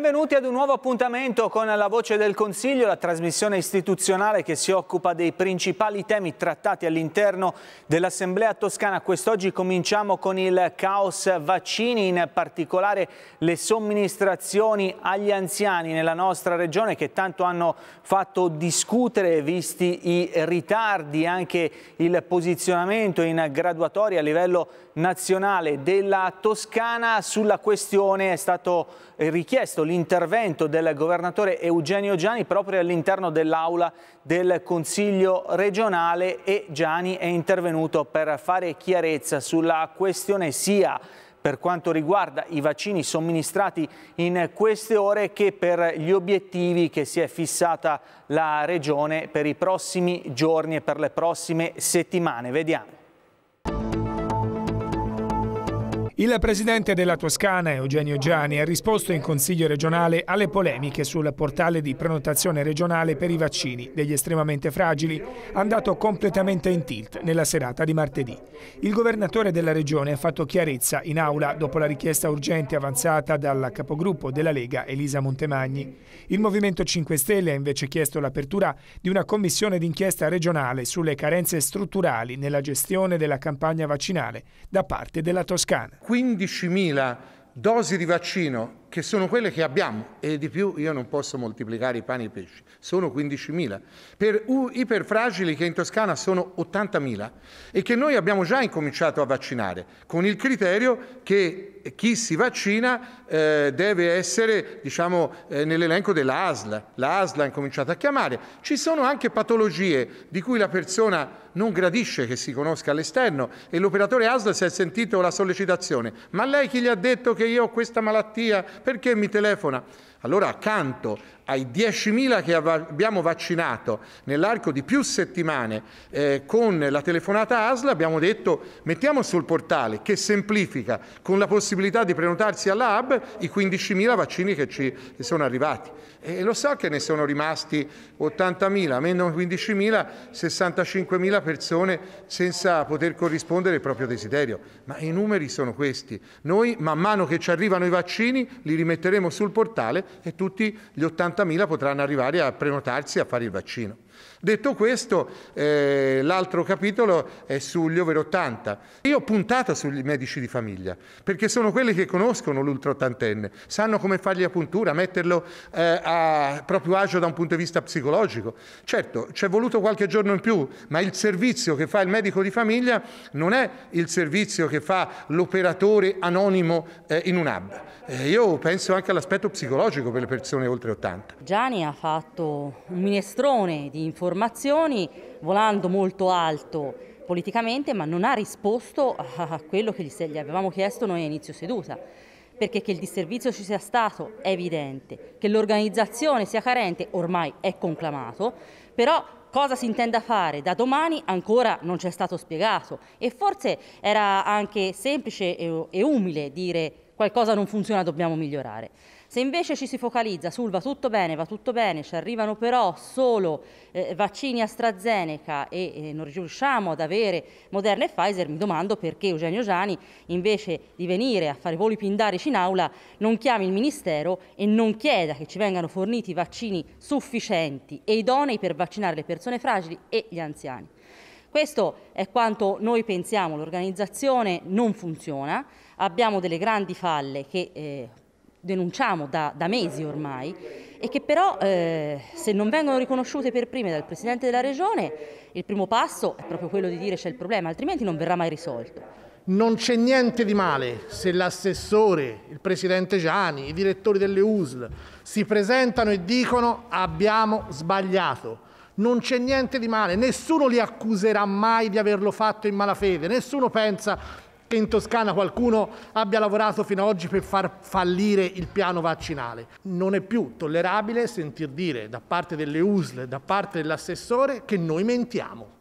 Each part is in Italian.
Benvenuti ad un nuovo appuntamento con La Voce del Consiglio, la trasmissione istituzionale che si occupa dei principali temi trattati all'interno dell'Assemblea Toscana. Quest'oggi cominciamo con il caos vaccini, in particolare le somministrazioni agli anziani nella nostra regione che tanto hanno fatto discutere visti i ritardi, anche il posizionamento in graduatoria a livello nazionale della Toscana. Sulla questione è stato eh, richiesto l'intervento del governatore Eugenio Gianni proprio all'interno dell'aula del Consiglio regionale e Gianni è intervenuto per fare chiarezza sulla questione sia per quanto riguarda i vaccini somministrati in queste ore che per gli obiettivi che si è fissata la Regione per i prossimi giorni e per le prossime settimane. Vediamo. Il presidente della Toscana, Eugenio Gianni, ha risposto in Consiglio regionale alle polemiche sul portale di prenotazione regionale per i vaccini degli estremamente fragili, andato completamente in tilt nella serata di martedì. Il governatore della regione ha fatto chiarezza in aula dopo la richiesta urgente avanzata dal capogruppo della Lega Elisa Montemagni. Il Movimento 5 Stelle ha invece chiesto l'apertura di una commissione d'inchiesta regionale sulle carenze strutturali nella gestione della campagna vaccinale da parte della Toscana. 15.000 dosi di vaccino che sono quelle che abbiamo e di più io non posso moltiplicare i pani e i pesci, sono 15.000. Per iperfragili che in Toscana sono 80.000 e che noi abbiamo già incominciato a vaccinare con il criterio che chi si vaccina eh, deve essere diciamo, eh, nell'elenco dell'ASL, l'ASL ha incominciato a chiamare. Ci sono anche patologie di cui la persona non gradisce che si conosca all'esterno e l'operatore ASL si è sentito la sollecitazione, ma lei chi gli ha detto che io ho questa malattia? perché mi telefona. Allora accanto ai 10.000 che abbiamo vaccinato nell'arco di più settimane eh, con la telefonata ASL abbiamo detto mettiamo sul portale che semplifica con la possibilità di prenotarsi alla hub i 15.000 vaccini che ci sono arrivati. E lo so che ne sono rimasti 80.000, meno 15.000, 65.000 persone senza poter corrispondere al proprio desiderio. Ma i numeri sono questi. Noi, man mano che ci arrivano i vaccini, li rimetteremo sul portale e tutti gli 80.000 potranno arrivare a prenotarsi a fare il vaccino. Detto questo, eh, l'altro capitolo è sugli over 80. Io ho puntato sugli medici di famiglia, perché sono quelli che conoscono l'ultraottantenne, sanno come fargli la puntura, metterlo eh, a proprio agio da un punto di vista psicologico. Certo, ci è voluto qualche giorno in più, ma il servizio che fa il medico di famiglia non è il servizio che fa l'operatore anonimo eh, in un hub. Eh, io penso anche all'aspetto psicologico per le persone oltre 80. Gianni ha fatto un minestrone di informazioni, volando molto alto politicamente, ma non ha risposto a quello che gli avevamo chiesto noi a inizio seduta perché che il disservizio ci sia stato è evidente, che l'organizzazione sia carente ormai è conclamato, però cosa si intenda fare da domani ancora non ci è stato spiegato e forse era anche semplice e umile dire qualcosa non funziona, dobbiamo migliorare. Se invece ci si focalizza sul va tutto bene, va tutto bene, ci arrivano però solo eh, vaccini AstraZeneca e eh, non riusciamo ad avere Moderna e Pfizer, mi domando perché Eugenio Giani invece di venire a fare voli pindarici in aula non chiami il Ministero e non chieda che ci vengano forniti vaccini sufficienti e idonei per vaccinare le persone fragili e gli anziani. Questo è quanto noi pensiamo, l'organizzazione non funziona, abbiamo delle grandi falle che eh, denunciamo da, da mesi ormai e che però eh, se non vengono riconosciute per prime dal Presidente della Regione il primo passo è proprio quello di dire c'è il problema, altrimenti non verrà mai risolto. Non c'è niente di male se l'assessore, il presidente Gianni, i direttori delle USL si presentano e dicono abbiamo sbagliato. Non c'è niente di male, nessuno li accuserà mai di averlo fatto in malafede, nessuno pensa che in Toscana qualcuno abbia lavorato fino ad oggi per far fallire il piano vaccinale. Non è più tollerabile sentir dire da parte delle USL, da parte dell'assessore, che noi mentiamo.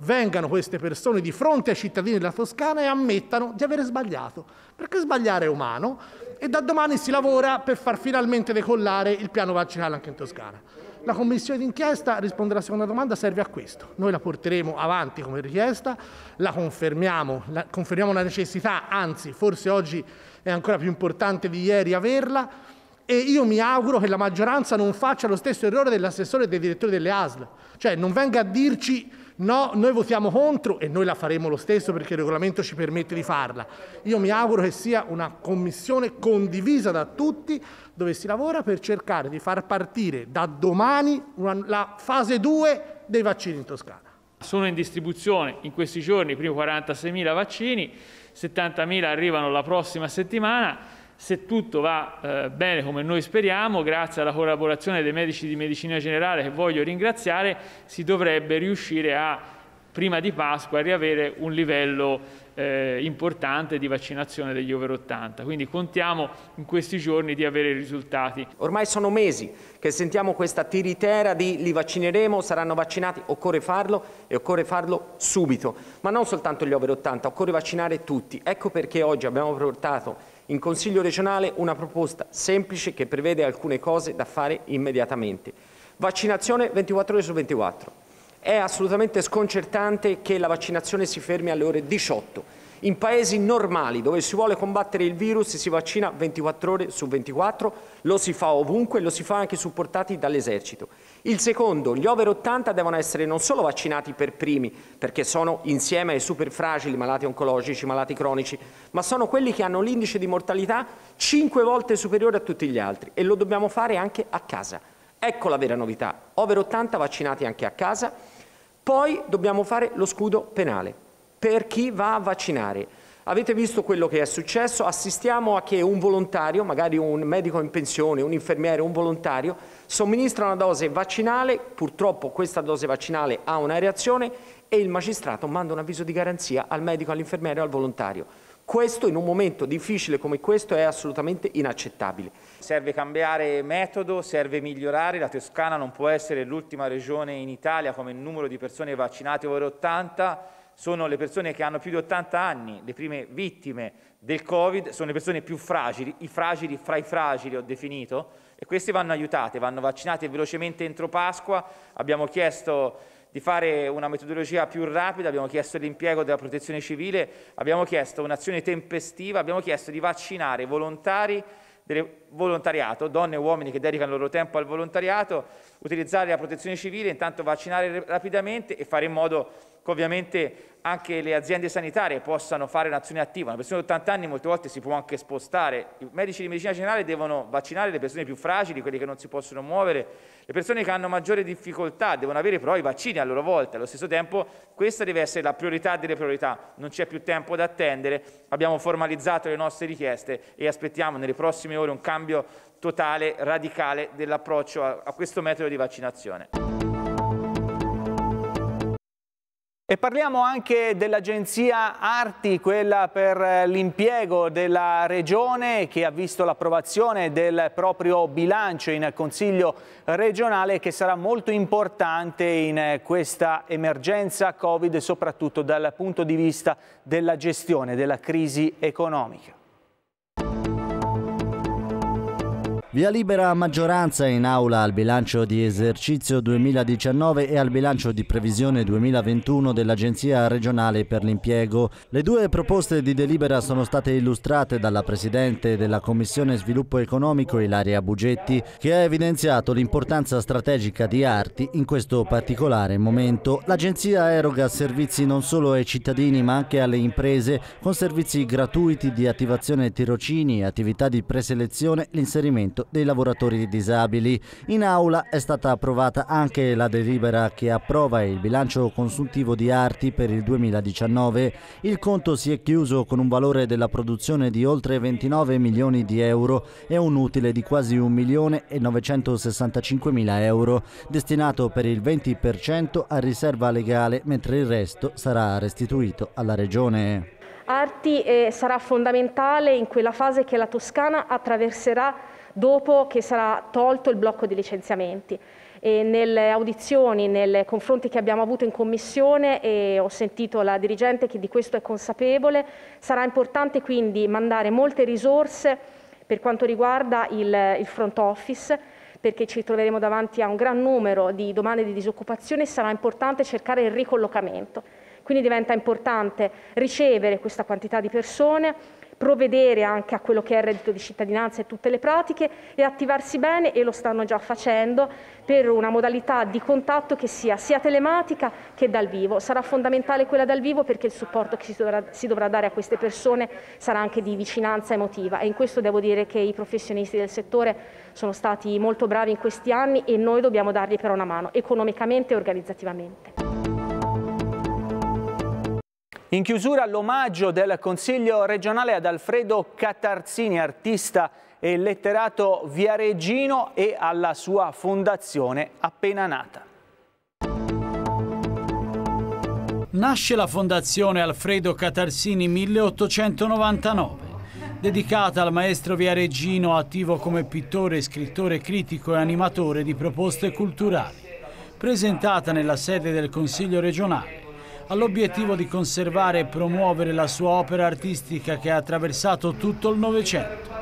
Vengano queste persone di fronte ai cittadini della Toscana e ammettano di aver sbagliato, perché sbagliare è umano e da domani si lavora per far finalmente decollare il piano vaccinale anche in Toscana. La commissione d'inchiesta, rispondere alla seconda domanda, serve a questo. Noi la porteremo avanti come richiesta, la confermiamo, la, confermiamo la necessità, anzi forse oggi è ancora più importante di ieri averla e io mi auguro che la maggioranza non faccia lo stesso errore dell'assessore e dei direttori delle ASL, cioè non venga a dirci No, noi votiamo contro e noi la faremo lo stesso perché il regolamento ci permette di farla. Io mi auguro che sia una commissione condivisa da tutti dove si lavora per cercare di far partire da domani la fase 2 dei vaccini in Toscana. Sono in distribuzione in questi giorni i primi 46.000 vaccini, 70.000 arrivano la prossima settimana se tutto va eh, bene come noi speriamo, grazie alla collaborazione dei medici di medicina generale che voglio ringraziare, si dovrebbe riuscire a, prima di Pasqua, a riavere un livello eh, importante di vaccinazione degli over 80. Quindi contiamo in questi giorni di avere i risultati. Ormai sono mesi che sentiamo questa tiritera di li vaccineremo, saranno vaccinati, occorre farlo e occorre farlo subito. Ma non soltanto gli over 80, occorre vaccinare tutti. Ecco perché oggi abbiamo portato in Consiglio regionale una proposta semplice che prevede alcune cose da fare immediatamente. Vaccinazione 24 ore su 24. È assolutamente sconcertante che la vaccinazione si fermi alle ore 18 in paesi normali dove si vuole combattere il virus si vaccina 24 ore su 24, lo si fa ovunque, lo si fa anche supportati dall'esercito. Il secondo, gli over 80 devono essere non solo vaccinati per primi, perché sono insieme ai super fragili, malati oncologici, malati cronici, ma sono quelli che hanno l'indice di mortalità 5 volte superiore a tutti gli altri e lo dobbiamo fare anche a casa. Ecco la vera novità, over 80 vaccinati anche a casa, poi dobbiamo fare lo scudo penale per chi va a vaccinare. Avete visto quello che è successo? Assistiamo a che un volontario, magari un medico in pensione, un infermiere, un volontario, somministra una dose vaccinale, purtroppo questa dose vaccinale ha una reazione e il magistrato manda un avviso di garanzia al medico, all'infermiere e al volontario. Questo in un momento difficile come questo è assolutamente inaccettabile. Serve cambiare metodo, serve migliorare, la Toscana non può essere l'ultima regione in Italia come numero di persone vaccinate over 80, sono le persone che hanno più di 80 anni, le prime vittime del Covid sono le persone più fragili, i fragili fra i fragili ho definito, e queste vanno aiutate, vanno vaccinate velocemente entro Pasqua, abbiamo chiesto di fare una metodologia più rapida, abbiamo chiesto l'impiego della protezione civile, abbiamo chiesto un'azione tempestiva, abbiamo chiesto di vaccinare volontari del volontariato, donne e uomini che dedicano il loro tempo al volontariato, utilizzare la protezione civile, intanto vaccinare rapidamente e fare in modo che ovviamente anche le aziende sanitarie possano fare un'azione attiva. Una persona di 80 anni molte volte si può anche spostare. I medici di medicina generale devono vaccinare le persone più fragili, quelle che non si possono muovere, le persone che hanno maggiore difficoltà, devono avere però i vaccini a loro volta. Allo stesso tempo questa deve essere la priorità delle priorità. Non c'è più tempo da attendere, abbiamo formalizzato le nostre richieste e aspettiamo nelle prossime ore un cambio totale, radicale dell'approccio a, a questo metodo di vaccinazione. E parliamo anche dell'Agenzia Arti, quella per eh, l'impiego della Regione che ha visto l'approvazione del proprio bilancio in Consiglio regionale che sarà molto importante in eh, questa emergenza Covid soprattutto dal punto di vista della gestione della crisi economica. Via libera maggioranza in aula al bilancio di esercizio 2019 e al bilancio di previsione 2021 dell'Agenzia regionale per l'impiego. Le due proposte di delibera sono state illustrate dalla Presidente della Commissione Sviluppo Economico Ilaria Bugetti che ha evidenziato l'importanza strategica di Arti in questo particolare momento. L'Agenzia eroga servizi non solo ai cittadini ma anche alle imprese con servizi gratuiti di attivazione tirocini, attività di preselezione, l'inserimento dei lavoratori disabili. In aula è stata approvata anche la delibera che approva il bilancio consuntivo di Arti per il 2019. Il conto si è chiuso con un valore della produzione di oltre 29 milioni di euro e un utile di quasi 1 milione e 965 mila euro, destinato per il 20% a riserva legale, mentre il resto sarà restituito alla Regione. Arti eh, sarà fondamentale in quella fase che la Toscana attraverserà dopo che sarà tolto il blocco dei licenziamenti. E nelle audizioni, nei confronti che abbiamo avuto in commissione, e ho sentito la dirigente che di questo è consapevole, sarà importante quindi mandare molte risorse per quanto riguarda il, il front office, perché ci troveremo davanti a un gran numero di domande di disoccupazione e sarà importante cercare il ricollocamento. Quindi diventa importante ricevere questa quantità di persone, provvedere anche a quello che è il reddito di cittadinanza e tutte le pratiche e attivarsi bene, e lo stanno già facendo, per una modalità di contatto che sia sia telematica che dal vivo. Sarà fondamentale quella dal vivo perché il supporto che si dovrà, si dovrà dare a queste persone sarà anche di vicinanza emotiva e in questo devo dire che i professionisti del settore sono stati molto bravi in questi anni e noi dobbiamo dargli però una mano economicamente e organizzativamente. In chiusura l'omaggio del Consiglio regionale ad Alfredo Catarzini, artista e letterato viareggino e alla sua fondazione appena nata. Nasce la fondazione Alfredo Catarsini 1899, dedicata al maestro viareggino attivo come pittore, scrittore, critico e animatore di proposte culturali, presentata nella sede del Consiglio regionale all'obiettivo di conservare e promuovere la sua opera artistica che ha attraversato tutto il Novecento.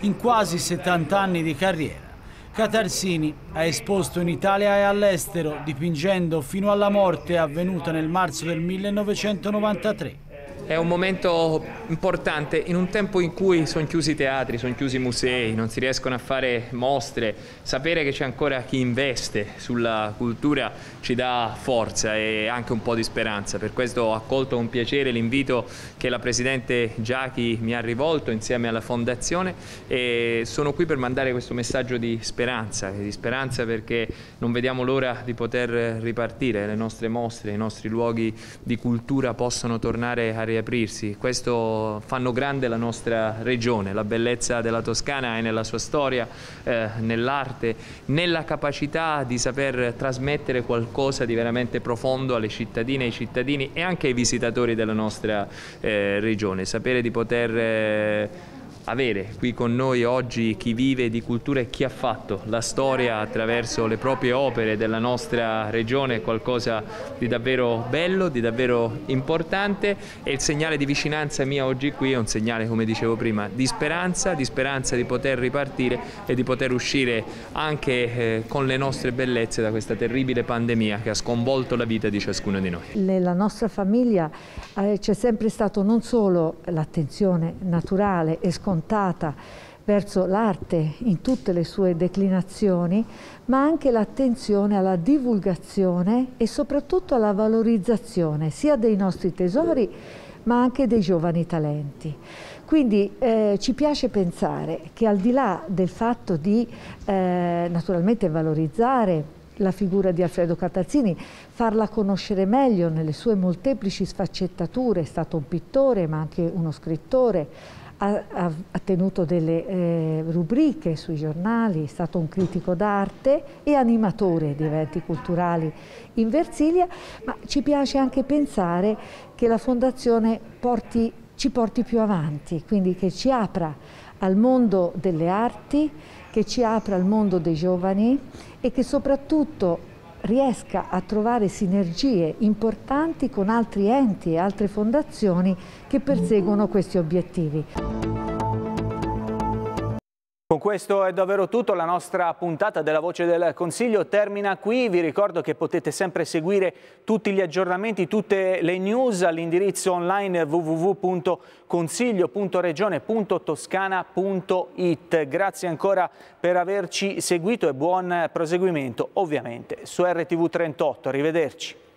In quasi 70 anni di carriera, Catarsini ha esposto in Italia e all'estero, dipingendo fino alla morte avvenuta nel marzo del 1993. È un momento importante in un tempo in cui sono chiusi i teatri, sono chiusi i musei, non si riescono a fare mostre. Sapere che c'è ancora chi investe sulla cultura ci dà forza e anche un po' di speranza. Per questo ho accolto con piacere l'invito che la Presidente Giachi mi ha rivolto insieme alla Fondazione e sono qui per mandare questo messaggio di speranza, di speranza perché non vediamo l'ora di poter ripartire. Le nostre mostre, i nostri luoghi di cultura possono tornare a realizzare aprirsi. Questo fanno grande la nostra regione, la bellezza della Toscana è nella sua storia, eh, nell'arte, nella capacità di saper trasmettere qualcosa di veramente profondo alle cittadine, ai cittadini e anche ai visitatori della nostra eh, regione, sapere di poter... Eh, avere qui con noi oggi chi vive di cultura e chi ha fatto la storia attraverso le proprie opere della nostra regione è qualcosa di davvero bello, di davvero importante e il segnale di vicinanza mia oggi qui è un segnale, come dicevo prima, di speranza, di speranza di poter ripartire e di poter uscire anche eh, con le nostre bellezze da questa terribile pandemia che ha sconvolto la vita di ciascuno di noi. Nella nostra famiglia eh, c'è sempre stato non solo l'attenzione naturale e sconvolta, scontata verso l'arte in tutte le sue declinazioni, ma anche l'attenzione alla divulgazione e soprattutto alla valorizzazione sia dei nostri tesori ma anche dei giovani talenti. Quindi eh, ci piace pensare che al di là del fatto di eh, naturalmente valorizzare la figura di Alfredo Catazzini, farla conoscere meglio nelle sue molteplici sfaccettature, è stato un pittore ma anche uno scrittore, ha, ha, ha tenuto delle eh, rubriche sui giornali, è stato un critico d'arte e animatore di eventi culturali in Versilia, ma ci piace anche pensare che la Fondazione porti, ci porti più avanti, quindi che ci apra al mondo delle arti, che ci apra al mondo dei giovani e che soprattutto riesca a trovare sinergie importanti con altri enti e altre fondazioni che perseguono questi obiettivi. Con questo è davvero tutto, la nostra puntata della Voce del Consiglio termina qui, vi ricordo che potete sempre seguire tutti gli aggiornamenti, tutte le news all'indirizzo online www.consiglio.regione.toscana.it. Grazie ancora per averci seguito e buon proseguimento ovviamente su RTV 38, arrivederci.